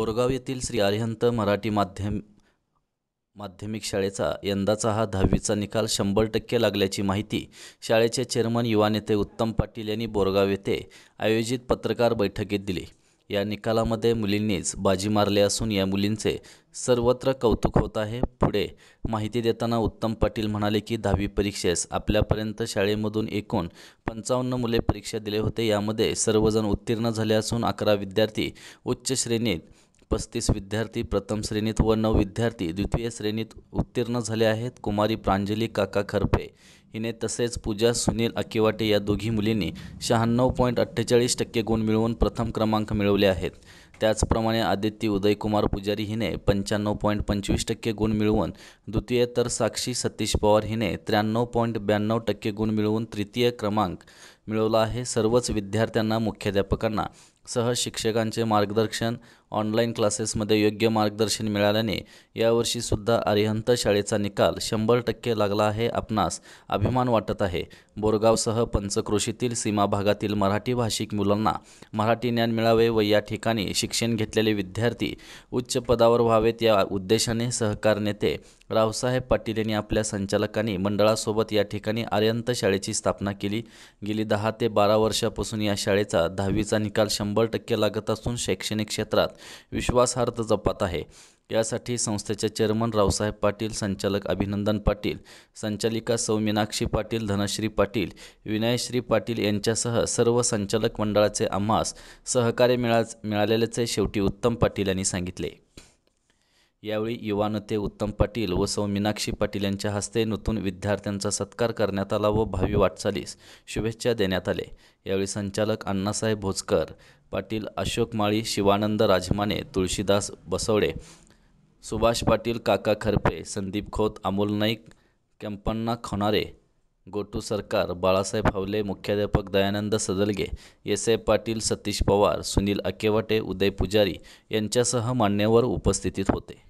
बोरगाव येथील श्री आर्यंत मराठी माध्यम माध्यमिक शाळेचा यंदाचा हा दहावीचा निकाल शंभर टक्के लागल्याची माहिती शाळेचे चेअरमन युवा नेते उत्तम पाटील यांनी बोरगाव येथे आयोजित पत्रकार बैठकीत दिली या निकालामध्ये मुलींनीच बाजी मारले असून या मुलींचे सर्वत्र कौतुक होत आहे पुढे माहिती देताना उत्तम पाटील म्हणाले की दहावी परीक्षेस आपल्यापर्यंत शाळेमधून एकूण पंचावन्न मुले परीक्षा दिले होते यामध्ये सर्वजण उत्तीर्ण झाले असून अकरा विद्यार्थी उच्च श्रेणीत पस्तीस विद्यार्थी प्रथम श्रेणीत व नऊ विद्यार्थी द्वितीय श्रेणीत उत्तीर्ण झाले आहेत कुमारी प्रांजली काका खरपे हिने तसेच पूजा सुनील अकिवाटे या दोघी मुलींनी शहाण्णव पॉईंट अठ्ठेचाळीस टक्के गुण मिळवून प्रथम क्रमांक मिळवले आहेत त्याचप्रमाणे आदित्य उदयकुमार पुजारी हिने पंच्याण्णव पॉईंट पंचवीस टक्के गुण मिळवून द्वितीय तर साक्षी सतीश पवार हिने त्र्याण्णव पॉईंट ब्याण्णव टक्के गुण मिळवून तृतीय क्रमांक मिळवला आहे सर्वच विद्यार्थ्यांना मुख्याध्यापकांना सह शिक्षकांचे मार्गदर्शन ऑनलाईन क्लासेसमध्ये योग्य मार्गदर्शन मिळाल्याने यावर्षीसुद्धा अरिहंत शाळेचा निकाल शंभर टक्के लागला आहे आपणास अभिमान वाटत आहे बोरगावसह पंचक्रोशीतील सीमा भागातील मराठी भाषिक मुलांना मराठी ज्ञान मिळावे व या ठिकाणी शिक्षण घेतलेले विद्यार्थी उच्च पदावर व्हावेत या उद्देशाने सहकार नेते रावसाहेब पाटील यांनी आपल्या संचालकांनी मंडळासोबत या ठिकाणी आर्यंत शाळेची स्थापना केली गेली दहा ते बारा वर्षापासून या शाळेचा दहावीचा निकाल शंभर टक्के लागत असून शैक्षणिक क्षेत्रात विश्वासार्थ जपात आहे यासाठी संस्थेचे चेअरमन रावसाहेब पाटील संचालक अभिनंदन पाटील संचालिका सौ मीनाक्षी पाटील धनश्री पाटील विनयश्री पाटील यांच्यासह सर्व संचालक मंडळाचे आम्हास सहकार्य मिळा मिळालेल्याचे शेवटी उत्तम पाटील यांनी सांगितले यावेळी युवा नेते उत्तम पाटील व सौ मीनाक्षी पाटील यांच्या हस्ते नूतन विद्यार्थ्यांचा सत्कार करण्यात आला व भावी वाटचालीस शुभेच्छा देण्यात आले यावेळी संचालक अण्णासाहेब भोजकर पाटील अशोक माळी शिवानंद राजमाने तुळशीदास बसवडे सुभाष पाटील काका खरपे संदीप खोत अमोल नाईक कॅम्पन्ना खोनारे गोटू सरकार बाळासाहेब हवले मुख्याध्यापक दयानंद सदलगे ए पाटील सतीश पवार सुनील अकेवटे उदय पुजारी यांच्यासह मान्यवर उपस्थितीत होते